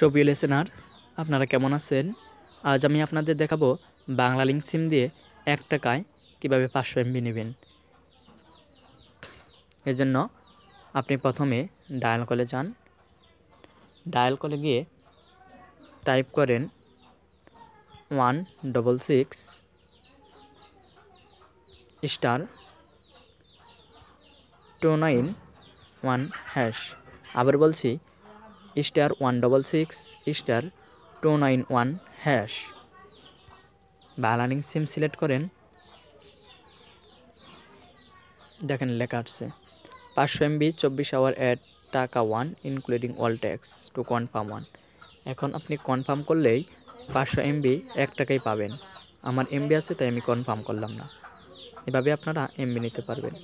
সবিউল আর আপনারা কেমন আছেন আজ আমি আপনাদের দেখাবো বাংলা লিঙ্ক সিম দিয়ে এক টাকায় কীভাবে পাঁচশো এমবি নেবেন এজন্য আপনি প্রথমে ডায়াল কলে যান ডায়াল কলে গিয়ে টাইপ করেন one double six star two nine one hash আবার বলছি star one double six star two nine one hash বা লার্নিং সিম সিলেক্ট করেন দেখেন লেখা আসছে পাঁচশো এমবি চব্বিশ আওয়ার অ্যাট টাকা one including all tax to confirm one এখন আপনি কনফার্ম করলেই পাঁচশো এমবি এক টাকাই পাবেন আমার এমবি আছে তাই আমি কনফার্ম করলাম না এভাবে আপনারা এমবি নিতে পারবেন